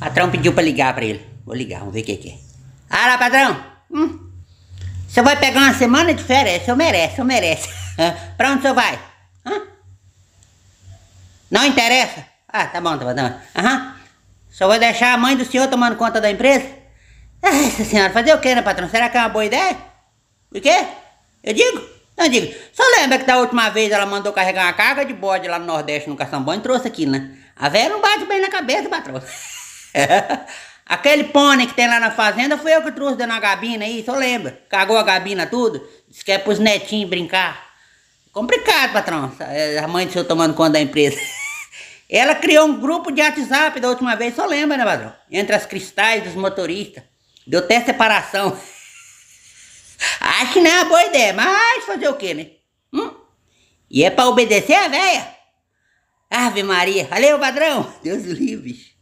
patrão pediu pra ligar pra ele. Vou ligar, vamos ver o que, que é. Ah lá, patrão! Hum. O senhor vai pegar uma semana de férias? O senhor merece, o senhor merece. pra onde o senhor vai? Hã? Não interessa? Ah, tá bom, tá bom, tá bom. Aham. Só vou deixar a mãe do senhor tomando conta da empresa? Ah, essa senhora, fazer o que, né, patrão? Será que é uma boa ideia? O quê? Eu digo? Não eu digo. Só lembra que da última vez ela mandou carregar uma carga de bode lá no Nordeste, no Caçambão, e trouxe aqui, né? A velha não bate bem na cabeça, patrão. É. Aquele pônei que tem lá na fazenda foi eu que trouxe dando a gabina aí, só lembra. Cagou a gabina tudo, disse que é pros netinhos brincar. Complicado, patrão, é, a mãe do senhor tomando conta da empresa. Ela criou um grupo de WhatsApp da última vez, só lembra, né, patrão? Entre as cristais dos motoristas. Deu até separação. Acho que não é uma boa ideia, mas fazer o quê, né? Hum? E é pra obedecer a véia? Ave Maria. Valeu, padrão. Deus livre.